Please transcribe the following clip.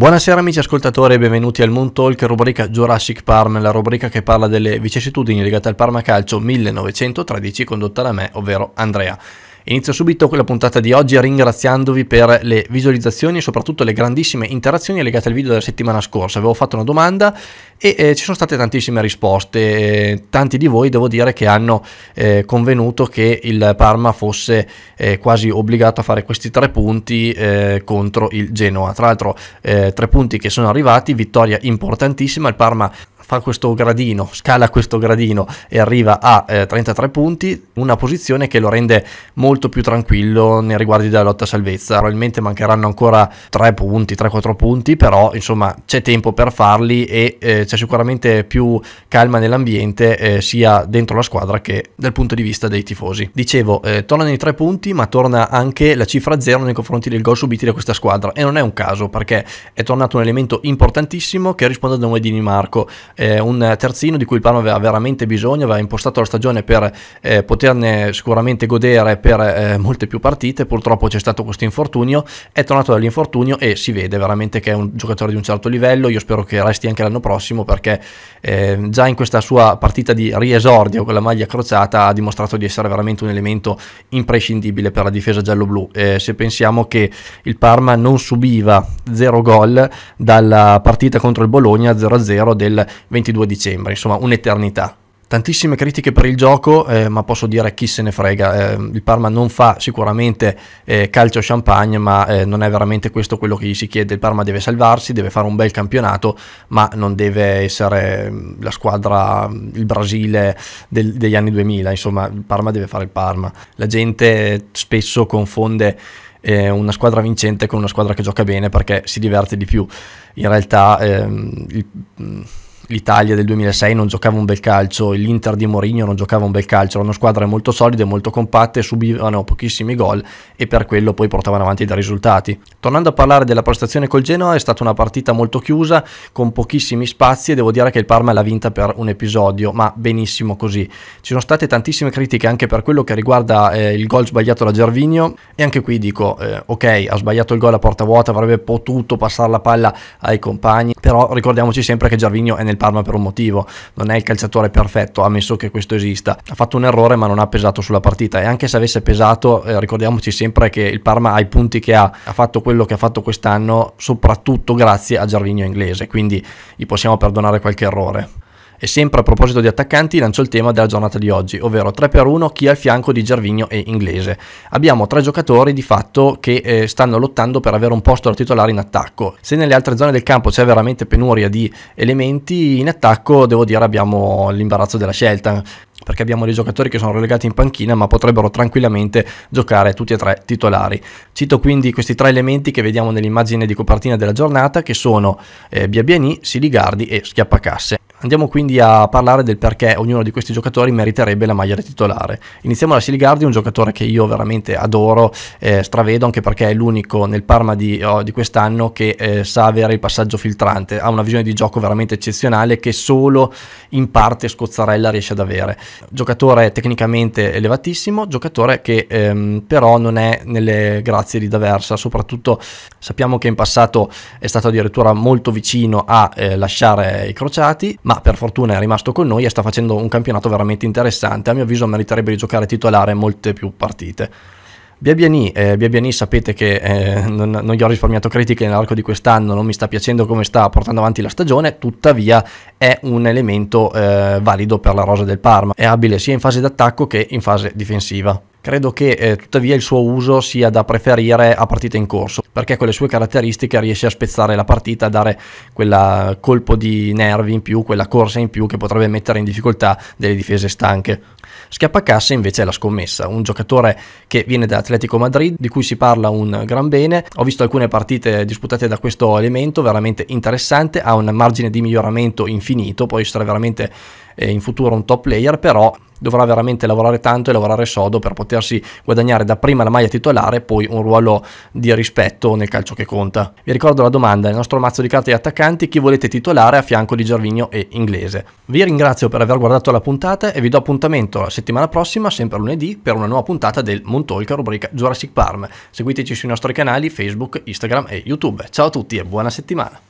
Buonasera amici ascoltatori e benvenuti al Moon Talk, rubrica Jurassic Parm, la rubrica che parla delle vicissitudini legate al Parma Calcio 1913 condotta da me, ovvero Andrea. Inizio subito la puntata di oggi ringraziandovi per le visualizzazioni e soprattutto le grandissime interazioni legate al video della settimana scorsa. Avevo fatto una domanda e eh, ci sono state tantissime risposte. Eh, tanti di voi devo dire che hanno eh, convenuto che il Parma fosse eh, quasi obbligato a fare questi tre punti eh, contro il Genoa. Tra l'altro eh, tre punti che sono arrivati, vittoria importantissima, il Parma fa questo gradino, scala questo gradino e arriva a eh, 33 punti, una posizione che lo rende molto più tranquillo nei riguardi della lotta a salvezza. Probabilmente mancheranno ancora 3 punti, 3-4 punti, però insomma c'è tempo per farli e eh, c'è sicuramente più calma nell'ambiente eh, sia dentro la squadra che dal punto di vista dei tifosi. Dicevo, eh, tornano i 3 punti, ma torna anche la cifra 0 nei confronti del gol subiti da questa squadra e non è un caso perché è tornato un elemento importantissimo che risponde al nome di Di Marco eh, un terzino di cui il Parma aveva veramente bisogno, aveva impostato la stagione per eh, poterne sicuramente godere per eh, molte più partite, purtroppo c'è stato questo infortunio, è tornato dall'infortunio e si vede veramente che è un giocatore di un certo livello, io spero che resti anche l'anno prossimo perché eh, già in questa sua partita di riesordio con la maglia crociata ha dimostrato di essere veramente un elemento imprescindibile per la difesa giallo-blu. Eh, se pensiamo che il Parma non subiva zero gol dalla partita contro il Bologna 0-0 del 22 dicembre, insomma un'eternità. Tantissime critiche per il gioco, eh, ma posso dire chi se ne frega. Eh, il Parma non fa sicuramente eh, calcio champagne, ma eh, non è veramente questo quello che gli si chiede. Il Parma deve salvarsi, deve fare un bel campionato, ma non deve essere mm, la squadra, mm, il Brasile del, degli anni 2000. Insomma, il Parma deve fare il Parma. La gente spesso confonde eh, una squadra vincente con una squadra che gioca bene perché si diverte di più. In realtà, ehm, il mm, l'Italia del 2006 non giocava un bel calcio, l'Inter di Mourinho non giocava un bel calcio, erano squadre molto solide, molto compatte, subivano pochissimi gol e per quello poi portavano avanti dei risultati. Tornando a parlare della prestazione col Genoa, è stata una partita molto chiusa, con pochissimi spazi e devo dire che il Parma l'ha vinta per un episodio, ma benissimo così. Ci sono state tantissime critiche anche per quello che riguarda eh, il gol sbagliato da Gervinio e anche qui dico, eh, ok, ha sbagliato il gol a porta vuota, avrebbe potuto passare la palla ai compagni, però ricordiamoci sempre che Gervinio è nel Parma per un motivo, non è il calciatore perfetto, ammesso che questo esista. Ha fatto un errore ma non ha pesato sulla partita e anche se avesse pesato eh, ricordiamoci sempre che il Parma ha i punti che ha, ha fatto quello che ha fatto quest'anno soprattutto grazie a Gervinio Inglese, quindi gli possiamo perdonare qualche errore. E sempre a proposito di attaccanti lancio il tema della giornata di oggi, ovvero 3 per 1 chi è al fianco di Gervigno e Inglese. Abbiamo tre giocatori di fatto che eh, stanno lottando per avere un posto da titolare in attacco. Se nelle altre zone del campo c'è veramente penuria di elementi, in attacco devo dire abbiamo l'imbarazzo della scelta perché abbiamo dei giocatori che sono relegati in panchina ma potrebbero tranquillamente giocare tutti e tre titolari. Cito quindi questi tre elementi che vediamo nell'immagine di copertina della giornata che sono eh, Biabiani, Siligardi e Schiappacasse. Andiamo quindi a parlare del perché ognuno di questi giocatori meriterebbe la maglia da titolare. Iniziamo da Silgardi, un giocatore che io veramente adoro, eh, stravedo anche perché è l'unico nel Parma di, oh, di quest'anno che eh, sa avere il passaggio filtrante, ha una visione di gioco veramente eccezionale che solo in parte Scozzarella riesce ad avere. Giocatore tecnicamente elevatissimo, giocatore che ehm, però non è nelle grazie di D'Aversa, soprattutto sappiamo che in passato è stato addirittura molto vicino a eh, lasciare i crociati, ma per fortuna è rimasto con noi e sta facendo un campionato veramente interessante. A mio avviso meriterebbe di giocare titolare molte più partite. Biabiani, eh, Biabiani sapete che eh, non, non, gli ho risparmiato critiche nell'arco di quest'anno, non mi sta piacendo come sta portando avanti la stagione, tuttavia è un elemento eh, valido per la rosa del Parma, è abile sia in fase d'attacco che in fase difensiva. Credo che eh, tuttavia il suo uso sia da preferire a partite in corso, perché con le sue caratteristiche riesce a spezzare la partita, a dare quel colpo di nervi in più, quella corsa in più che potrebbe mettere in difficoltà delle difese stanche. Schiappacassa invece è la scommessa, un giocatore che viene da Atletico Madrid, di cui si parla un gran bene. Ho visto alcune partite disputate da questo elemento, veramente interessante, ha un margine di miglioramento infinito, può essere veramente eh, in futuro un top player, però dovrà veramente lavorare tanto e lavorare sodo per potersi guadagnare dapprima la maglia titolare e poi un ruolo di rispetto nel calcio che conta. Vi ricordo la domanda, nel nostro mazzo di carte e attaccanti chi volete titolare a fianco di Gervigno e Inglese. Vi ringrazio per aver guardato la puntata e vi do appuntamento la settimana prossima, sempre lunedì, per una nuova puntata del Montolca rubrica Jurassic Parm. Seguiteci sui nostri canali Facebook, Instagram e YouTube. Ciao a tutti e buona settimana!